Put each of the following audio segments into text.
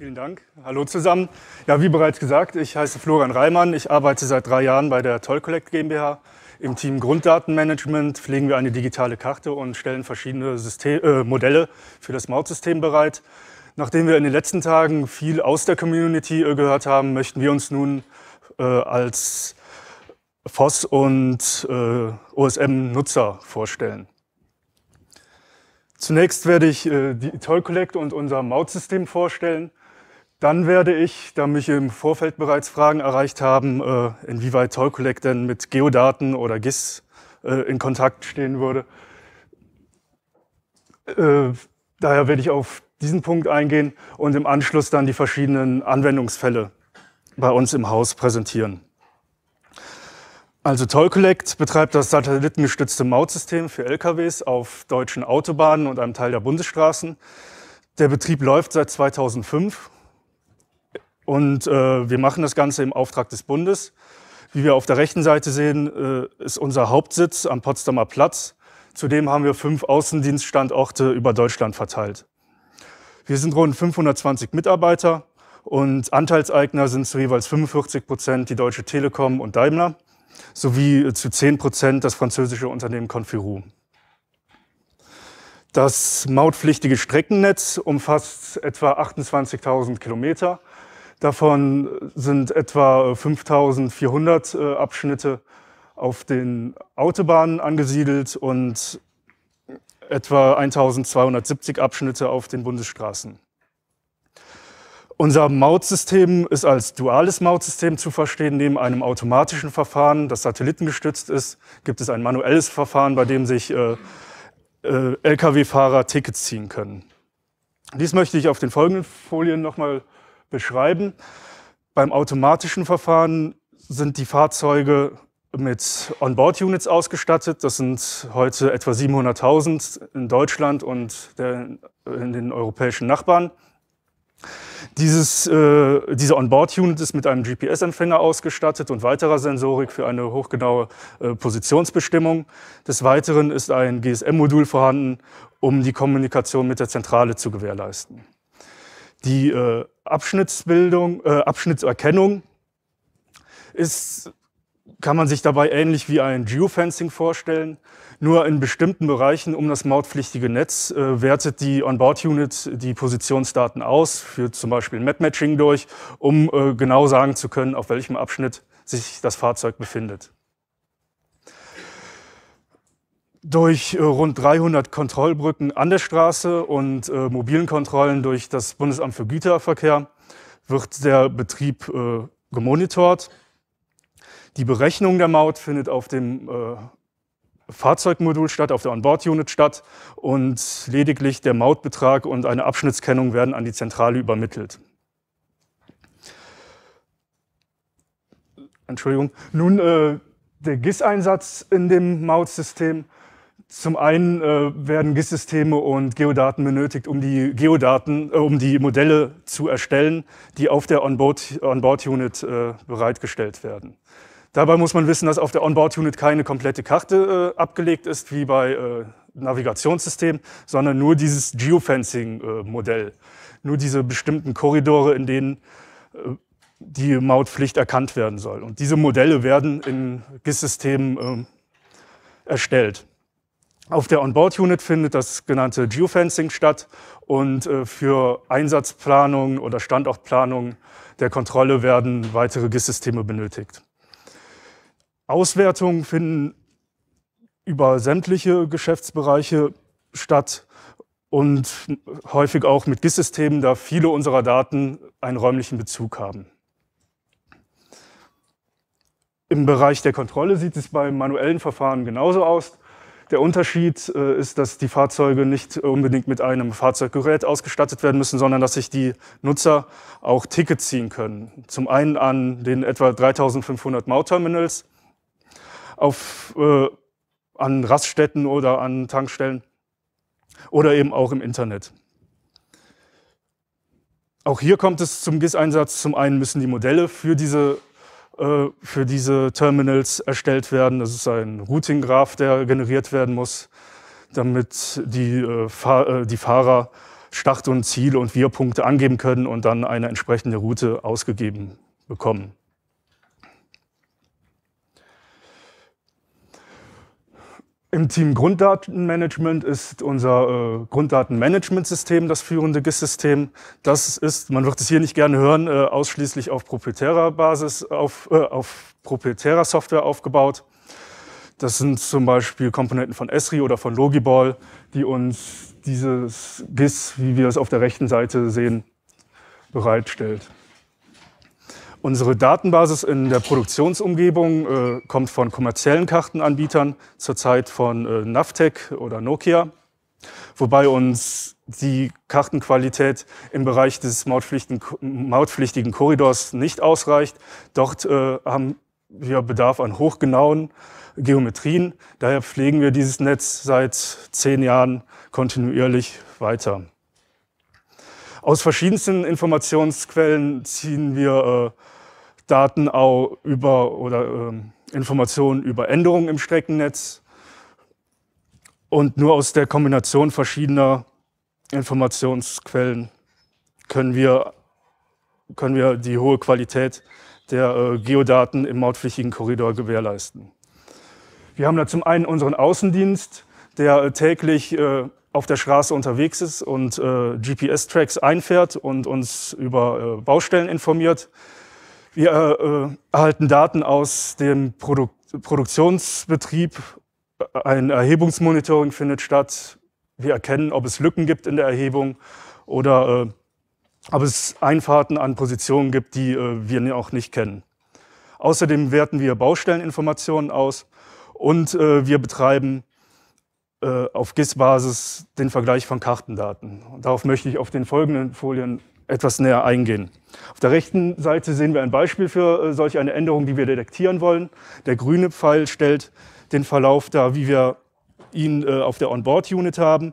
Vielen Dank. Hallo zusammen. Ja, wie bereits gesagt, ich heiße Florian Reimann. Ich arbeite seit drei Jahren bei der Toll Collect GmbH. Im Team Grunddatenmanagement pflegen wir eine digitale Karte und stellen verschiedene System äh, Modelle für das Mautsystem bereit. Nachdem wir in den letzten Tagen viel aus der Community äh, gehört haben, möchten wir uns nun äh, als FOSS und äh, OSM-Nutzer vorstellen. Zunächst werde ich äh, die Toll Collect und unser Mautsystem vorstellen. Dann werde ich, da mich im Vorfeld bereits Fragen erreicht haben, äh, inwieweit Tollcollect denn mit Geodaten oder GIS äh, in Kontakt stehen würde. Äh, daher werde ich auf diesen Punkt eingehen und im Anschluss dann die verschiedenen Anwendungsfälle bei uns im Haus präsentieren. Also Tollcollect betreibt das satellitengestützte Mautsystem für LKWs auf deutschen Autobahnen und einem Teil der Bundesstraßen. Der Betrieb läuft seit 2005 und äh, wir machen das Ganze im Auftrag des Bundes. Wie wir auf der rechten Seite sehen, äh, ist unser Hauptsitz am Potsdamer Platz. Zudem haben wir fünf Außendienststandorte über Deutschland verteilt. Wir sind rund 520 Mitarbeiter und Anteilseigner sind zu jeweils 45 Prozent die Deutsche Telekom und Daimler sowie äh, zu 10 Prozent das französische Unternehmen Confirou. Das mautpflichtige Streckennetz umfasst etwa 28.000 Kilometer Davon sind etwa 5400 äh, Abschnitte auf den Autobahnen angesiedelt und etwa 1270 Abschnitte auf den Bundesstraßen. Unser Mautsystem ist als duales Mautsystem zu verstehen. Neben einem automatischen Verfahren, das satellitengestützt ist, gibt es ein manuelles Verfahren, bei dem sich äh, äh, Lkw-Fahrer Tickets ziehen können. Dies möchte ich auf den folgenden Folien nochmal beschreiben. Beim automatischen Verfahren sind die Fahrzeuge mit Onboard-Units ausgestattet. Das sind heute etwa 700.000 in Deutschland und der, in den europäischen Nachbarn. Dieses, äh, diese Onboard-Unit ist mit einem GPS-Empfänger ausgestattet und weiterer Sensorik für eine hochgenaue äh, Positionsbestimmung. Des Weiteren ist ein GSM-Modul vorhanden, um die Kommunikation mit der Zentrale zu gewährleisten. Die äh, Abschnittsbildung, äh, Abschnittserkennung ist, kann man sich dabei ähnlich wie ein Geofencing vorstellen. Nur in bestimmten Bereichen um das mautpflichtige Netz äh, wertet die Onboard-Unit die Positionsdaten aus, führt zum Beispiel Map-Matching durch, um äh, genau sagen zu können, auf welchem Abschnitt sich das Fahrzeug befindet durch äh, rund 300 Kontrollbrücken an der Straße und äh, mobilen Kontrollen durch das Bundesamt für Güterverkehr wird der Betrieb äh, gemonitort. Die Berechnung der Maut findet auf dem äh, Fahrzeugmodul statt, auf der Onboard-Unit statt und lediglich der Mautbetrag und eine Abschnittskennung werden an die Zentrale übermittelt. Entschuldigung. Nun, äh, der GIS-Einsatz in dem Mautsystem zum einen äh, werden GIS-Systeme und Geodaten benötigt, um die Geodaten, äh, um die Modelle zu erstellen, die auf der Onboard-Unit äh, bereitgestellt werden. Dabei muss man wissen, dass auf der Onboard-Unit keine komplette Karte äh, abgelegt ist, wie bei äh, Navigationssystemen, sondern nur dieses Geofencing-Modell. Nur diese bestimmten Korridore, in denen äh, die Mautpflicht erkannt werden soll. Und diese Modelle werden in GIS-Systemen ähm, erstellt. Auf der Onboard-Unit findet das genannte Geofencing statt und äh, für Einsatzplanung oder Standortplanung der Kontrolle werden weitere GIS-Systeme benötigt. Auswertungen finden über sämtliche Geschäftsbereiche statt und häufig auch mit GIS-Systemen, da viele unserer Daten einen räumlichen Bezug haben. Im Bereich der Kontrolle sieht es bei manuellen Verfahren genauso aus. Der Unterschied äh, ist, dass die Fahrzeuge nicht unbedingt mit einem Fahrzeuggerät ausgestattet werden müssen, sondern dass sich die Nutzer auch Tickets ziehen können. Zum einen an den etwa 3500 Mautterminals, auf, äh, an Raststätten oder an Tankstellen oder eben auch im Internet. Auch hier kommt es zum GIS-Einsatz. Zum einen müssen die Modelle für diese äh, für diese Terminals erstellt werden. Das ist ein Routing-Graph, der generiert werden muss, damit die, äh, äh, die Fahrer Start und Ziel- und Wir-Punkte angeben können und dann eine entsprechende Route ausgegeben bekommen. Im Team Grunddatenmanagement ist unser äh, Grunddatenmanagementsystem das führende GIS-System. Das ist, man wird es hier nicht gerne hören, äh, ausschließlich auf proprietärer Basis, auf, äh, auf proprietärer Software aufgebaut. Das sind zum Beispiel Komponenten von Esri oder von Logiball, die uns dieses GIS, wie wir es auf der rechten Seite sehen, bereitstellt. Unsere Datenbasis in der Produktionsumgebung äh, kommt von kommerziellen Kartenanbietern, zurzeit von äh, Navtec oder Nokia, wobei uns die Kartenqualität im Bereich des mautpflichtigen, mautpflichtigen Korridors nicht ausreicht. Dort äh, haben wir Bedarf an hochgenauen Geometrien. Daher pflegen wir dieses Netz seit zehn Jahren kontinuierlich weiter aus verschiedensten Informationsquellen ziehen wir äh, Daten auch über oder äh, Informationen über Änderungen im Streckennetz. Und nur aus der Kombination verschiedener Informationsquellen können wir, können wir die hohe Qualität der äh, Geodaten im mautpflichtigen Korridor gewährleisten. Wir haben da zum einen unseren Außendienst, der äh, täglich äh, auf der Straße unterwegs ist und äh, GPS-Tracks einfährt und uns über äh, Baustellen informiert. Wir äh, erhalten Daten aus dem Produk Produktionsbetrieb. Ein Erhebungsmonitoring findet statt. Wir erkennen, ob es Lücken gibt in der Erhebung oder äh, ob es Einfahrten an Positionen gibt, die äh, wir auch nicht kennen. Außerdem werten wir Baustelleninformationen aus und äh, wir betreiben äh, auf GIS-Basis den Vergleich von Kartendaten. Und darauf möchte ich auf den folgenden Folien etwas näher eingehen. Auf der rechten Seite sehen wir ein Beispiel für äh, solch eine Änderung, die wir detektieren wollen. Der grüne Pfeil stellt den Verlauf dar, wie wir ihn äh, auf der Onboard-Unit haben.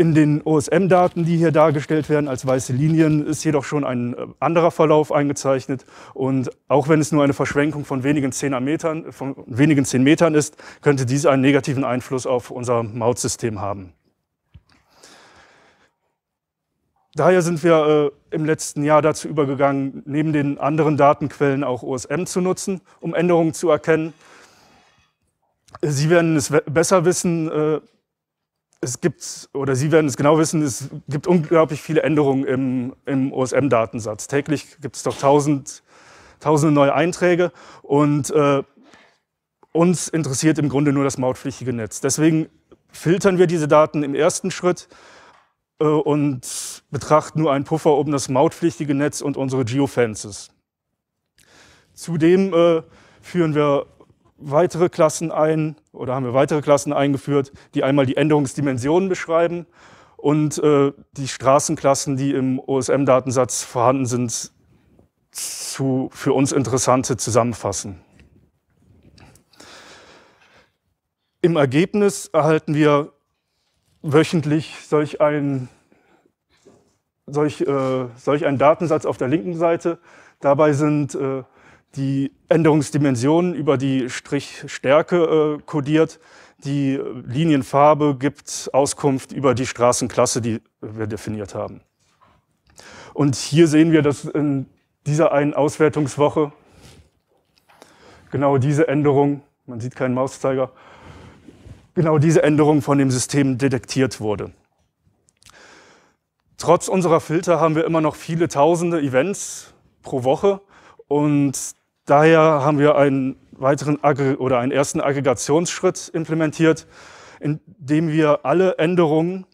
In den OSM-Daten, die hier dargestellt werden als weiße Linien, ist jedoch schon ein äh, anderer Verlauf eingezeichnet. Und auch wenn es nur eine Verschwenkung von wenigen zehn Metern, von wenigen zehn Metern ist, könnte dies einen negativen Einfluss auf unser Mautsystem haben. Daher sind wir äh, im letzten Jahr dazu übergegangen, neben den anderen Datenquellen auch OSM zu nutzen, um Änderungen zu erkennen. Sie werden es besser wissen, äh, es gibt, oder Sie werden es genau wissen, es gibt unglaublich viele Änderungen im, im OSM-Datensatz. Täglich gibt es doch tausend, tausende neue Einträge und äh, uns interessiert im Grunde nur das mautpflichtige Netz. Deswegen filtern wir diese Daten im ersten Schritt äh, und betrachten nur einen Puffer um das mautpflichtige Netz und unsere Geofences. Zudem äh, führen wir weitere Klassen ein oder haben wir weitere Klassen eingeführt, die einmal die Änderungsdimensionen beschreiben und äh, die Straßenklassen, die im OSM-Datensatz vorhanden sind, zu für uns interessante zusammenfassen. Im Ergebnis erhalten wir wöchentlich solch ein solch, äh, solch einen Datensatz auf der linken Seite. Dabei sind äh, die Änderungsdimensionen über die Strichstärke äh, kodiert. Die Linienfarbe gibt Auskunft über die Straßenklasse, die wir definiert haben. Und hier sehen wir, dass in dieser einen Auswertungswoche genau diese Änderung, man sieht keinen Mauszeiger, genau diese Änderung von dem System detektiert wurde. Trotz unserer Filter haben wir immer noch viele tausende Events pro Woche und Daher haben wir einen weiteren Aggre oder einen ersten Aggregationsschritt implementiert, indem wir alle Änderungen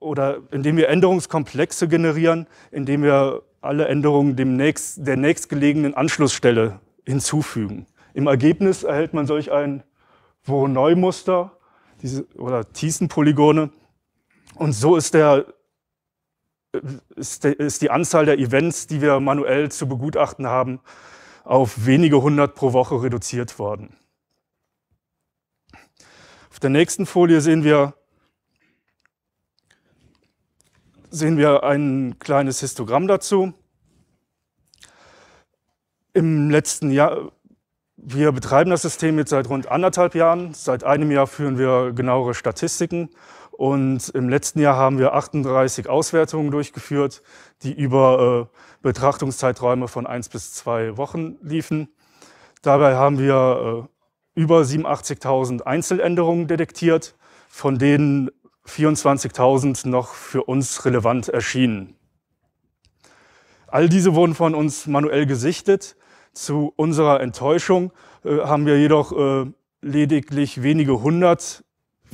oder indem wir Änderungskomplexe generieren, indem wir alle Änderungen dem nächst, der nächstgelegenen Anschlussstelle hinzufügen. Im Ergebnis erhält man solch ein Voronoi-Muster oder Thiessen-Polygone. Und so ist, der, ist, der, ist die Anzahl der Events, die wir manuell zu begutachten haben, auf wenige hundert pro Woche reduziert worden. Auf der nächsten Folie sehen wir, sehen wir ein kleines Histogramm dazu. Im letzten Jahr, wir betreiben das System jetzt seit rund anderthalb Jahren. Seit einem Jahr führen wir genauere Statistiken und im letzten Jahr haben wir 38 Auswertungen durchgeführt, die über äh, Betrachtungszeiträume von eins bis zwei Wochen liefen. Dabei haben wir äh, über 87.000 Einzeländerungen detektiert, von denen 24.000 noch für uns relevant erschienen. All diese wurden von uns manuell gesichtet. Zu unserer Enttäuschung äh, haben wir jedoch äh, lediglich wenige hundert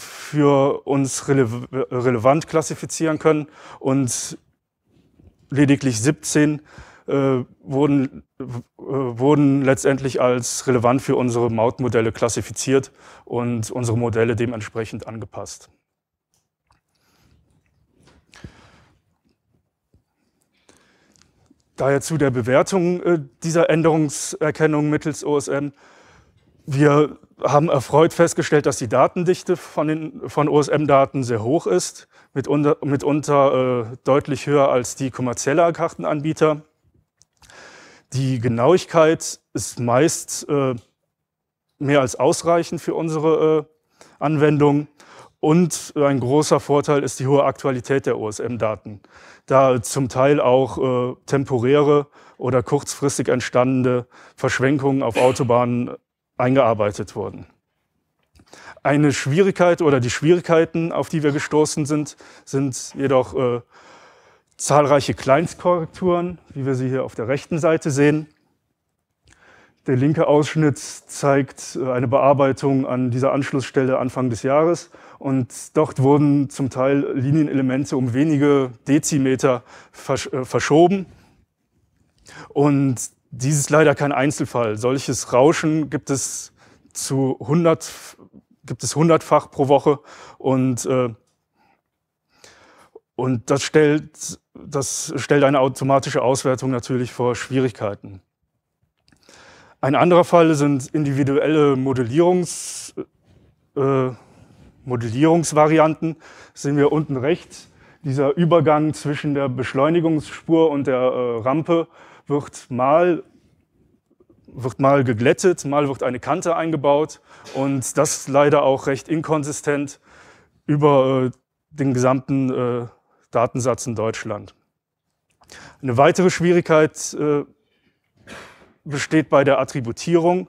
für uns rele relevant klassifizieren können und lediglich 17 äh, wurden, äh, wurden letztendlich als relevant für unsere Mautmodelle klassifiziert und unsere Modelle dementsprechend angepasst. Daher zu der Bewertung äh, dieser Änderungserkennung mittels OSM. Wir haben erfreut festgestellt, dass die Datendichte von, den, von OSM-Daten sehr hoch ist, mitunter, mitunter äh, deutlich höher als die kommerzieller Kartenanbieter. Die Genauigkeit ist meist äh, mehr als ausreichend für unsere äh, Anwendung. Und ein großer Vorteil ist die hohe Aktualität der OSM-Daten, da zum Teil auch äh, temporäre oder kurzfristig entstandene Verschwenkungen auf Autobahnen eingearbeitet wurden. Eine Schwierigkeit oder die Schwierigkeiten, auf die wir gestoßen sind, sind jedoch äh, zahlreiche Kleinstkorrekturen, wie wir sie hier auf der rechten Seite sehen. Der linke Ausschnitt zeigt äh, eine Bearbeitung an dieser Anschlussstelle Anfang des Jahres und dort wurden zum Teil Linienelemente um wenige Dezimeter versch äh, verschoben. Und dies ist leider kein Einzelfall. Solches Rauschen gibt es zu 100, gibt es hundertfach pro Woche und äh, und das stellt, das stellt eine automatische Auswertung natürlich vor Schwierigkeiten. Ein anderer Fall sind individuelle Modellierungs, äh, Modellierungsvarianten. Das sehen wir unten rechts. Dieser Übergang zwischen der Beschleunigungsspur und der äh, Rampe wird mal wird mal geglättet, mal wird eine Kante eingebaut und das leider auch recht inkonsistent über äh, den gesamten äh, Datensatz in Deutschland. Eine weitere Schwierigkeit äh, besteht bei der Attributierung.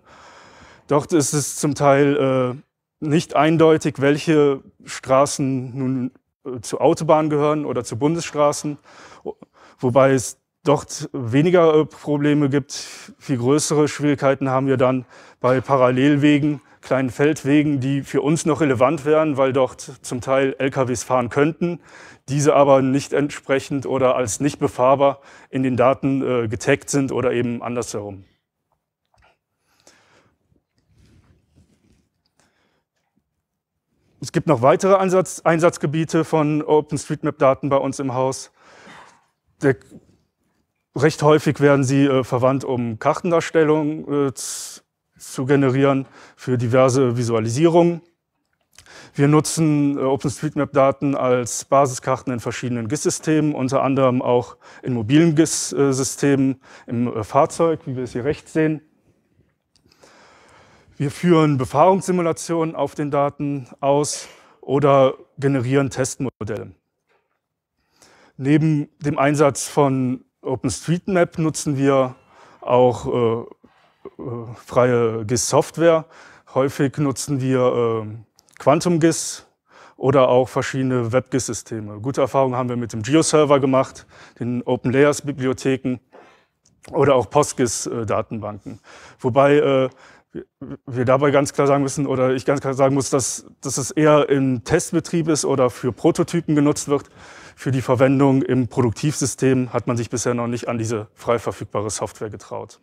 Dort ist es zum Teil äh, nicht eindeutig, welche Straßen nun äh, zu Autobahnen gehören oder zu Bundesstraßen, wobei es dort weniger äh, Probleme gibt. Viel größere Schwierigkeiten haben wir dann bei Parallelwegen, kleinen Feldwegen, die für uns noch relevant wären, weil dort zum Teil LKWs fahren könnten, diese aber nicht entsprechend oder als nicht befahrbar in den Daten äh, getaggt sind oder eben andersherum. Es gibt noch weitere Einsatz Einsatzgebiete von OpenStreetMap-Daten bei uns im Haus. Der Recht häufig werden sie äh, verwandt, um Kartendarstellungen äh, zu generieren für diverse Visualisierungen. Wir nutzen äh, OpenStreetMap-Daten als Basiskarten in verschiedenen GIS-Systemen, unter anderem auch in mobilen GIS-Systemen, im äh, Fahrzeug, wie wir es hier rechts sehen. Wir führen Befahrungssimulationen auf den Daten aus oder generieren Testmodelle. Neben dem Einsatz von OpenStreetMap nutzen wir auch äh, äh freie GIS-Software. Häufig nutzen wir äh, QuantumGIS oder auch verschiedene WebGIS-Systeme. Gute Erfahrungen haben wir mit dem GeoServer gemacht, den OpenLayers-Bibliotheken oder auch PostGIS-Datenbanken. Äh, Wobei äh, wir dabei ganz klar sagen müssen oder ich ganz klar sagen muss, dass, dass es eher im Testbetrieb ist oder für Prototypen genutzt wird für die Verwendung im Produktivsystem hat man sich bisher noch nicht an diese frei verfügbare Software getraut.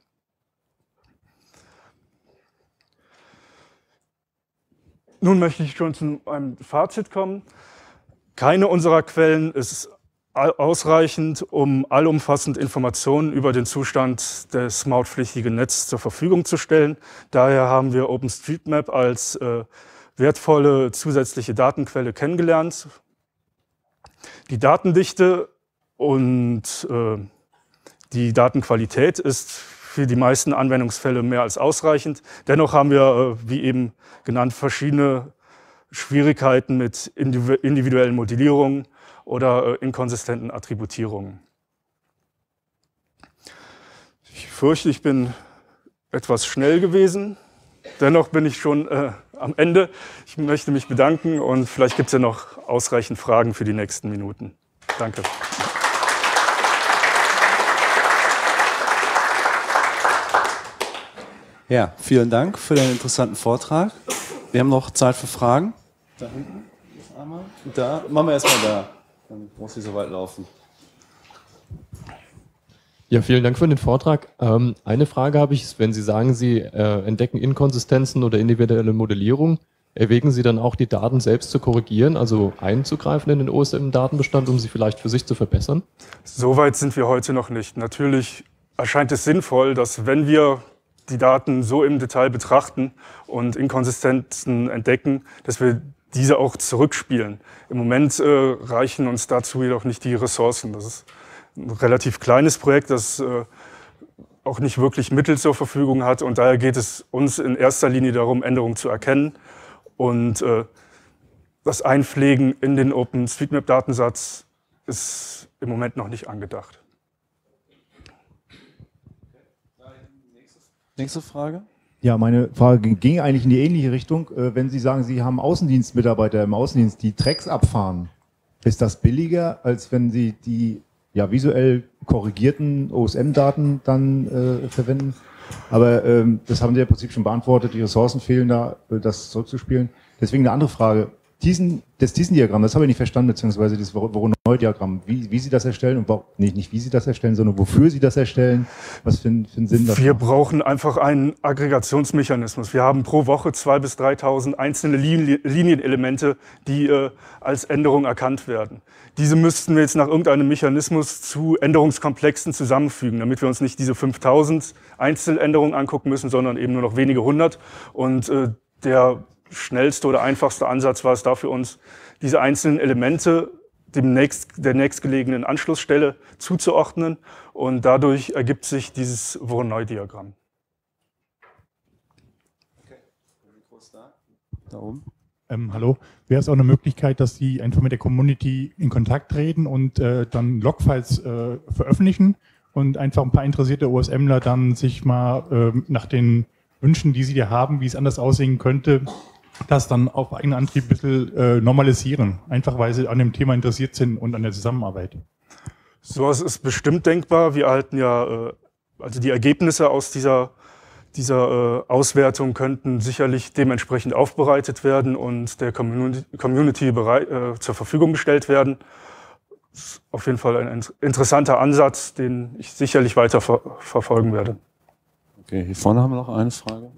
Nun möchte ich schon zu einem Fazit kommen. Keine unserer Quellen ist ausreichend, um allumfassend Informationen über den Zustand des mautpflichtigen Netzes zur Verfügung zu stellen. Daher haben wir OpenStreetMap als äh, wertvolle zusätzliche Datenquelle kennengelernt die Datendichte und äh, die Datenqualität ist für die meisten Anwendungsfälle mehr als ausreichend. Dennoch haben wir, äh, wie eben genannt, verschiedene Schwierigkeiten mit individuellen Modellierungen oder äh, inkonsistenten Attributierungen. Ich fürchte, ich bin etwas schnell gewesen. Dennoch bin ich schon äh, am Ende. Ich möchte mich bedanken und vielleicht gibt es ja noch ausreichend Fragen für die nächsten Minuten. Danke. Ja, vielen Dank für den interessanten Vortrag. Wir haben noch Zeit für Fragen. Da hinten ist einmal. Da, machen wir erstmal da. Dann muss ich so weit laufen. Ja, vielen Dank für den Vortrag. Ähm, eine Frage habe ich, wenn Sie sagen, Sie äh, entdecken Inkonsistenzen oder individuelle Modellierung, Erwägen Sie dann auch, die Daten selbst zu korrigieren, also einzugreifen in den OSM-Datenbestand, um sie vielleicht für sich zu verbessern? Soweit sind wir heute noch nicht. Natürlich erscheint es sinnvoll, dass wenn wir die Daten so im Detail betrachten und Inkonsistenzen entdecken, dass wir diese auch zurückspielen. Im Moment äh, reichen uns dazu jedoch nicht die Ressourcen. Das ist ein relativ kleines Projekt, das äh, auch nicht wirklich Mittel zur Verfügung hat. Und daher geht es uns in erster Linie darum, Änderungen zu erkennen und äh, das Einpflegen in den Open OpenStreetMap-Datensatz ist im Moment noch nicht angedacht. Nächste Frage. Ja, meine Frage ging eigentlich in die ähnliche Richtung. Äh, wenn Sie sagen, Sie haben Außendienstmitarbeiter im Außendienst, die Tracks abfahren, ist das billiger, als wenn Sie die ja, visuell korrigierten OSM-Daten dann äh, verwenden? Aber ähm, das haben Sie ja im Prinzip schon beantwortet, die Ressourcen fehlen da, das zurückzuspielen. Deswegen eine andere Frage diesen, das diesen Diagramm, das habe ich nicht verstanden, beziehungsweise das Voronoi-Diagramm, wie, wie Sie das erstellen und warum, nicht, nicht wie Sie das erstellen, sondern wofür Sie das erstellen, was für, für einen Sinn das Wir macht. brauchen einfach einen Aggregationsmechanismus. Wir haben pro Woche 2.000 bis 3.000 einzelne Linienelemente, die äh, als Änderung erkannt werden. Diese müssten wir jetzt nach irgendeinem Mechanismus zu Änderungskomplexen zusammenfügen, damit wir uns nicht diese 5.000 Einzeländerungen angucken müssen, sondern eben nur noch wenige hundert. Und äh, der schnellste oder einfachste Ansatz war es da für uns, diese einzelnen Elemente dem nächst, der nächstgelegenen Anschlussstelle zuzuordnen. Und dadurch ergibt sich dieses Voronoi-Diagramm. Da oben. Ähm, hallo. Wäre es auch eine Möglichkeit, dass Sie einfach mit der Community in Kontakt treten und äh, dann Logfiles äh, veröffentlichen und einfach ein paar interessierte OSMler dann sich mal äh, nach den Wünschen, die Sie dir haben, wie es anders aussehen könnte, das dann auf eigenen Antrieb ein bisschen äh, normalisieren, einfach weil sie an dem Thema interessiert sind und an der Zusammenarbeit. Sowas ist bestimmt denkbar. Wir erhalten ja, äh, also die Ergebnisse aus dieser, dieser äh, Auswertung könnten sicherlich dementsprechend aufbereitet werden und der Community, Community bereit, äh, zur Verfügung gestellt werden. Das ist auf jeden Fall ein interessanter Ansatz, den ich sicherlich weiter ver verfolgen werde. Okay, hier vorne haben wir noch eine Frage.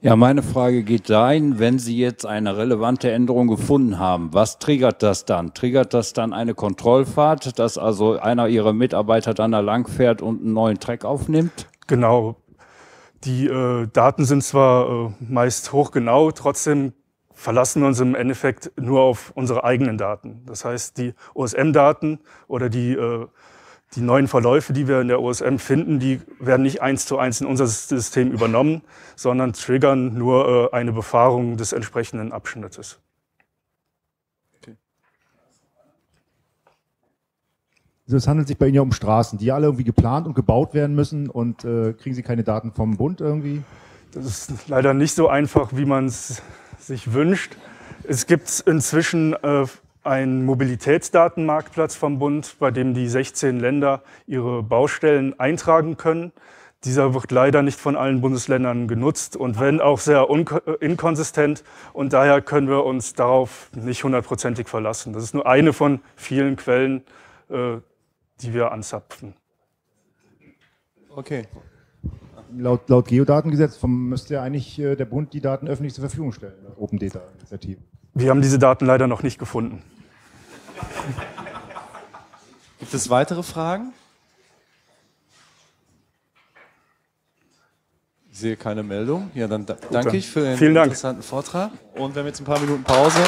Ja, meine Frage geht dahin, wenn Sie jetzt eine relevante Änderung gefunden haben, was triggert das dann? Triggert das dann eine Kontrollfahrt, dass also einer Ihrer Mitarbeiter dann da lang fährt und einen neuen Track aufnimmt? Genau. Die äh, Daten sind zwar äh, meist hochgenau, trotzdem verlassen wir uns im Endeffekt nur auf unsere eigenen Daten. Das heißt, die OSM-Daten oder die äh, die neuen Verläufe, die wir in der OSM finden, die werden nicht eins zu eins in unser System übernommen, sondern triggern nur äh, eine Befahrung des entsprechenden Abschnittes. Okay. Also es handelt sich bei Ihnen ja um Straßen, die alle irgendwie geplant und gebaut werden müssen und äh, kriegen Sie keine Daten vom Bund irgendwie? Das ist leider nicht so einfach, wie man es sich wünscht. Es gibt inzwischen äh, ein Mobilitätsdatenmarktplatz vom Bund, bei dem die 16 Länder ihre Baustellen eintragen können. Dieser wird leider nicht von allen Bundesländern genutzt und wenn auch sehr äh, inkonsistent. Und daher können wir uns darauf nicht hundertprozentig verlassen. Das ist nur eine von vielen Quellen, äh, die wir anzapfen. Okay. Laut, laut Geodatengesetz müsste eigentlich äh, der Bund die Daten öffentlich zur Verfügung stellen, Open Data Initiative. Wir haben diese Daten leider noch nicht gefunden. Gibt es weitere Fragen? Ich sehe keine Meldung. Ja, dann danke ich für den Dank. interessanten Vortrag. Und wir haben jetzt ein paar Minuten Pause.